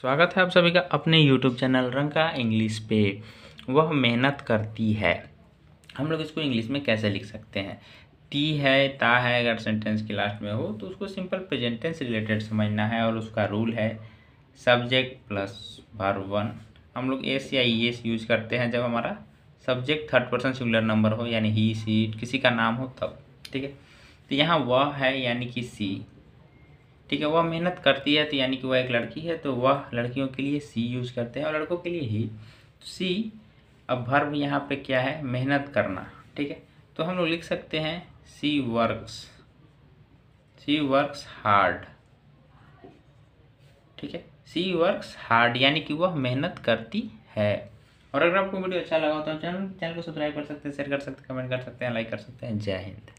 स्वागत है आप सभी का अपने यूट्यूब चैनल रंका इंग्लिश पे वह मेहनत करती है हम लोग इसको इंग्लिश में कैसे लिख सकते हैं टी है ता है अगर सेंटेंस के लास्ट में हो तो उसको सिंपल प्रेजेंटेंस रिलेटेड समझना है और उसका रूल है सब्जेक्ट प्लस भार वन हम लोग एस या ई एस यूज करते हैं जब हमारा subject third person singular number हो यानी ही सी किसी का नाम हो तब ठीक है तो यहाँ वह है यानी कि सी ठीक है वह मेहनत करती है तो यानी कि वह एक लड़की है तो वह लड़कियों के लिए सी यूज करते हैं और लड़कों के लिए ही सी तो अब भर्व यहाँ पे क्या है मेहनत करना ठीक है तो हम लोग लिख सकते हैं she works she works hard ठीक है सी वर्क्स हार्ड यानी कि वह मेहनत करती है और अगर आपको वीडियो अच्छा लगा हो तो चैनल चैनल को सब्सक्राइब कर सकते हैं शेयर कर सकते हैं कमेंट कर सकते हैं लाइक कर सकते हैं जय हिंद